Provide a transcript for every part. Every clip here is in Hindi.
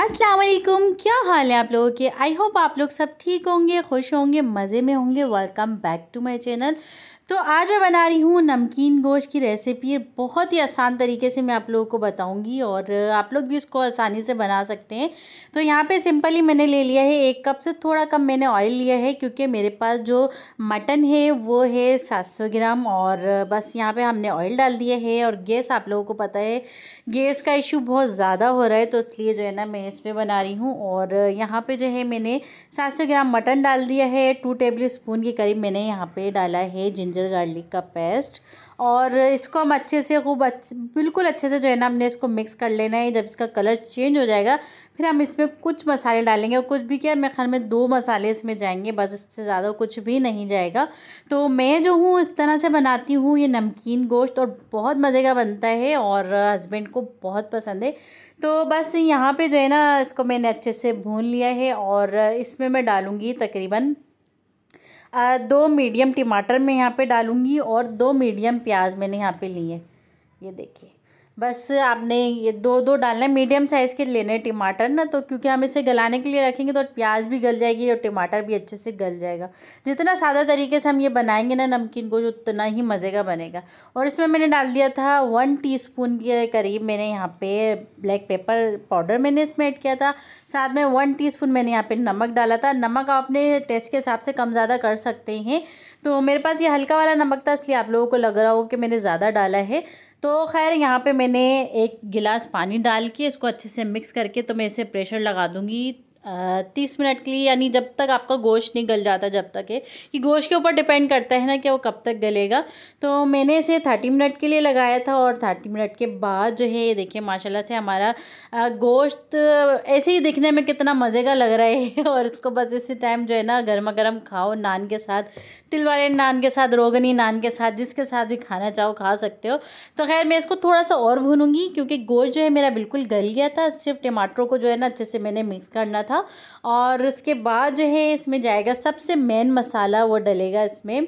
असलकुम क्या हाल है आप लोगों के आई होप आप लोग सब ठीक होंगे खुश होंगे मज़े में होंगे welcome back to my channel तो आज मैं बना रही हूँ नमकीन गोश्त की रेसिपी बहुत ही आसान तरीके से मैं आप लोगों को बताऊंगी और आप लोग भी इसको आसानी से बना सकते हैं तो यहाँ पे सिंपली मैंने ले लिया है एक कप से थोड़ा कम मैंने ऑयल लिया है क्योंकि मेरे पास जो मटन है वो है सात सौ ग्राम और बस यहाँ पर हमने ऑयल डाल दिया है और गैस आप लोगों को पता है गैस का इशू बहुत ज़्यादा हो रहा है तो इसलिए जो है ना मैं इसमें बना रही हूँ और यहाँ पर जो है मैंने सात सौ ग्राम मटन डाल दिया है टू टेबल स्पून के करीब मैंने यहाँ पर डाला है जिंजर जिंजर गार्लिक का पेस्ट और इसको हम अच्छे से खूब अच्छे बिल्कुल अच्छे से जो है ना हमने इसको मिक्स कर लेना है जब इसका कलर चेंज हो जाएगा फिर हम इसमें कुछ मसाले डालेंगे और कुछ भी क्या मेरे ख्याल में दो मसाले इसमें जाएंगे बस इससे ज़्यादा कुछ भी नहीं जाएगा तो मैं जो हूँ इस तरह से बनाती हूँ ये नमकीन गोश्त और बहुत मज़े का बनता है और हस्बैंड को बहुत पसंद है तो बस यहाँ पे जो है ना इसको मैंने अच्छे से भून लिया है और इसमें मैं डालूँगी तकरीबन दो मीडियम टमाटर मैं यहाँ पे डालूँगी और दो मीडियम प्याज मैंने यहाँ पे लिए ये देखिए बस आपने ये दो दो डालना है मीडियम साइज़ के लेने टमाटर ना तो क्योंकि हम इसे गलाने के लिए रखेंगे तो प्याज भी गल जाएगी और टमाटर भी अच्छे से गल जाएगा जितना सादा तरीके से हम ये बनाएंगे ना नमकीन को उतना ही मज़े का बनेगा और इसमें मैंने डाल दिया था वन टीस्पून के करीब मैंने यहाँ पे ब्लैक पेपर पाउडर मैंने इसमें ऐड किया था साथ में वन टी मैंने यहाँ पर नमक डाला था नमक आप अपने टेस्ट के हिसाब से कम ज़्यादा कर सकते हैं तो मेरे पास ये हल्का वाला नमक था इसलिए आप लोगों को लग रहा हो कि मैंने ज़्यादा डाला है तो खैर यहाँ पे मैंने एक गिलास पानी डाल के इसको अच्छे से मिक्स करके तो मैं इसे प्रेशर लगा दूँगी तीस मिनट के लिए यानी जब तक आपका गोश्त नहीं गल जाता जब तक है कि गोश्त के ऊपर डिपेंड करता है ना कि वो कब तक गलेगा तो मैंने इसे थर्टी मिनट के लिए लगाया था और थर्टी मिनट के बाद जो है ये देखिए माशाल्लाह से हमारा गोश्त ऐसे ही दिखने में कितना मज़े का लग रहा है और इसको बस इसी टाइम जो है ना गर्मा गर्म खाओ नान के साथ तिल वाले नान के साथ रोगनी नान के साथ जिसके साथ भी खाना चाहो खा सकते हो तो खैर मैं इसको थोड़ा सा और भूनूंगी क्योंकि गोश्त जो है मेरा बिल्कुल गल गया था सिर्फ टमाटरों को जो है ना अच्छे से मैंने मिक्स करना था था और उसके बाद जो है इसमें जाएगा सबसे मेन मसाला वो डलेगा इसमें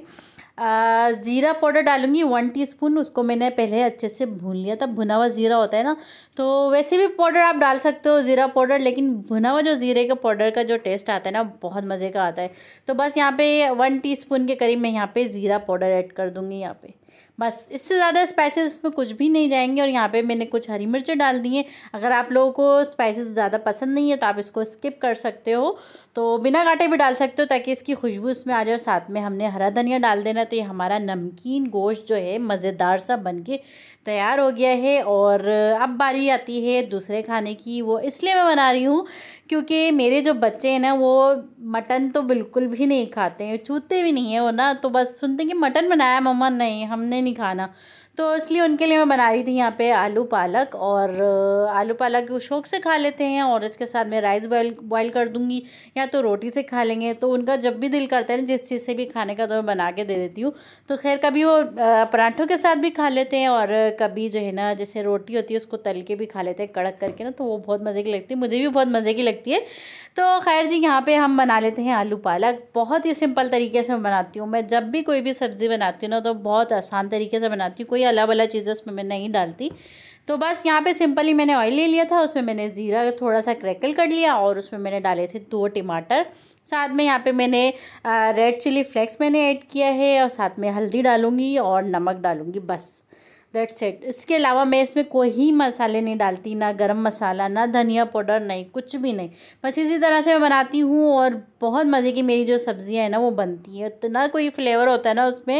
ज़ीरा पाउडर डालूंगी वन टीस्पून उसको मैंने पहले अच्छे से भून लिया था भुना हुआ ज़ीरा होता है ना तो वैसे भी पाउडर आप डाल सकते हो ज़ीरा पाउडर लेकिन भुना हुआ जो ज़ीरे का पाउडर का जो टेस्ट आता है ना बहुत मज़े का आता है तो बस यहाँ पे वन टीस्पून के करीब मैं यहाँ पे ज़ीरा पाउडर ऐड कर दूँगी यहाँ पर बस इससे ज़्यादा स्पाइसेस इसमें कुछ भी नहीं जाएंगे और यहाँ पे मैंने कुछ हरी मिर्चें डाल दी हैं अगर आप लोगों को स्पाइसेस ज़्यादा पसंद नहीं है तो आप इसको स्किप कर सकते हो तो बिना काटे भी डाल सकते हो ताकि इसकी खुशबू इसमें आ जाए साथ में हमने हरा धनिया डाल देना तो ये हमारा नमकीन गोश्त जो है मज़ेदार सा बन के तैयार हो गया है और अब बारी आती है दूसरे खाने की वो इसलिए मैं बना रही हूँ क्योंकि मेरे जो बच्चे हैं ना वो मटन तो बिल्कुल भी नहीं खाते हैं छूते भी नहीं है वो ना तो बस सुनते हैं कि मटन बनाया मम्मा नहीं हम सामने नहीं खाना तो इसलिए उनके लिए मैं बना रही थी यहाँ पे आलू पालक और आलू पालक शौक से खा लेते हैं और इसके साथ मैं राइस बॉयल बॉयल कर दूँगी या तो रोटी से खा लेंगे तो उनका जब भी दिल करता है ना जिस चीज़ से भी खाने का तो मैं बना के दे देती हूँ तो खैर कभी वो पराठों के साथ भी खा लेते हैं और कभी जो है ना जैसे रोटी होती है उसको तल के भी खा लेते हैं कड़क करके ना तो वो बहुत मज़े की लगती है मुझे भी बहुत मज़े की लगती है तो खैर जी यहाँ पर हम बना लेते हैं आलू पालक बहुत ही सिंपल तरीके से मैं बनाती हूँ मैं जब भी कोई भी सब्ज़ी बनाती हूँ ना तो बहुत आसान तरीके से बनाती हूँ कोई अला वाला चीज़ें उसमें मैं नहीं डालती तो बस यहाँ पे सिंपली मैंने ऑयल ले लिया था उसमें मैंने ज़ीरा थोड़ा सा क्रैकल कर लिया और उसमें मैंने डाले थे दो टमाटर साथ में यहाँ पे मैंने रेड चिली फ्लेक्स मैंने ऐड किया है और साथ में हल्दी डालूँगी और नमक डालूँगी बस दैट्स इट इसके अलावा मैं इसमें कोई मसाले नहीं डालती ना गरम मसाला ना धनिया पाउडर नहीं कुछ भी नहीं बस इसी तरह से मैं बनाती हूँ और बहुत मज़े की मेरी जो सब्ज़ियाँ हैं ना वो बनती हैं इतना कोई फ्लेवर होता है ना उसमें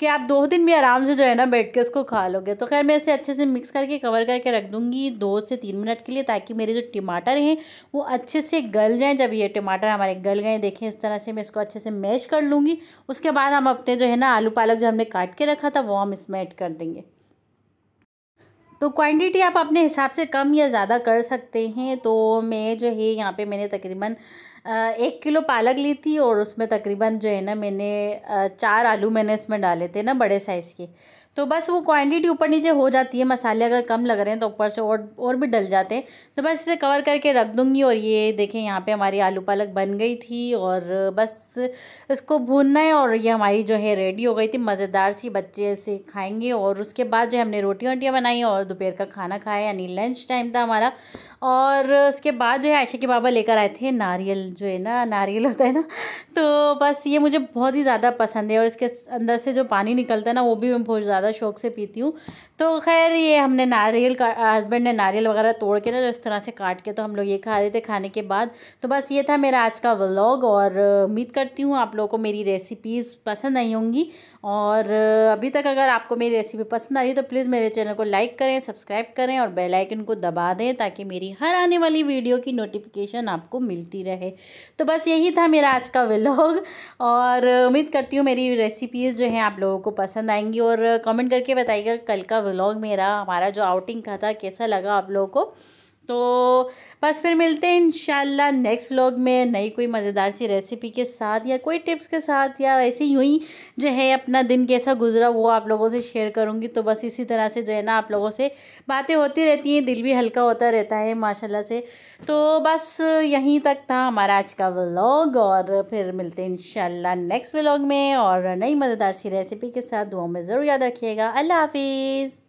कि आप दो दिन भी आराम से जो है ना बैठ के उसको खा लोगे तो खैर मैं इसे अच्छे से मिक्स करके कवर करके रख दूँगी दो से तीन मिनट के लिए ताकि मेरे जो टमाटर हैं वो अच्छे से गल जाएँ जब ये टमाटर हमारे गल गए देखें इस तरह से मैं इसको अच्छे से मैश कर लूँगी उसके बाद हम अपने जो है ना आलू पालक जो हमने काट के रखा था वो हम इसमें ऐड कर देंगे तो क्वांटिटी आप अपने हिसाब से कम या ज़्यादा कर सकते हैं तो मैं जो है यहाँ पे मैंने तकरीबन एक किलो पालक ली थी और उसमें तकरीबन जो है ना मैंने चार आलू मैंने इसमें डाले थे ना बड़े साइज़ के तो बस वो क्वांटिटी ऊपर नीचे हो जाती है मसाले अगर कम लग रहे हैं तो ऊपर से और और भी डल जाते हैं तो बस इसे कवर करके रख दूँगी और ये देखें यहाँ पे हमारी आलू पालक बन गई थी और बस इसको भूनना है और ये हमारी जो है रेडी हो गई थी मज़ेदार सी बच्चे इसे खाएंगे और उसके बाद जो है हमने रोटी वोटियाँ बनाई और दोपहर का खाना खाया यानी लंच टाइम था हमारा और उसके बाद जो है आयशा के बाबा लेकर आए थे नारियल जो है ना नारियल होता है ना तो बस ये मुझे बहुत ही ज़्यादा पसंद है और इसके अंदर से जो पानी निकलता है ना वो भी मैं बहुत ज़्यादा शौक से पीती हूँ तो खैर ये हमने नारियल का हस्बैंड ने नारियल वगैरह तोड़ के ना जो इस तरह से काट के तो हम लोग ये खा रहे थे खाने के बाद तो बस ये था मेरा आज का व्लॉग और उम्मीद करती हूँ आप लोगों को मेरी रेसिपीज़ पसंद आई होंगी और अभी तक अगर आपको मेरी रेसिपी पसंद आ रही है तो प्लीज़ मेरे चैनल को लाइक करें सब्सक्राइब करें और बेल आइकन को दबा दें ताकि मेरी हर आने वाली वीडियो की नोटिफिकेशन आपको मिलती रहे तो बस यही था मेरा आज का व्लॉग और उम्मीद करती हूँ मेरी रेसिपीज़ जो हैं आप लोगों को पसंद आएंगी और कमेंट करके बताइएगा कल का व्लॉग मेरा हमारा जो आउटिंग का था कैसा लगा आप लोगों को तो बस फिर मिलते हैं इन नेक्स्ट व्लॉग में नई कोई मज़ेदार सी रेसिपी के साथ या कोई टिप्स के साथ या ऐसे यूँ ही जो है अपना दिन कैसा गुजरा वो आप लोगों से शेयर करूँगी तो बस इसी तरह से जो है ना आप लोगों से बातें होती रहती हैं दिल भी हल्का होता रहता है माशाल्लाह से तो बस यहीं तक था हमारा आज का व्लॉग और फिर मिलते हैं इनशाला नेक्स्ट व्लॉग में और नई मज़ेदार सी रेसिपी के साथ दुआ में ज़रूर याद रखिएगा अल्लाह हाफिज़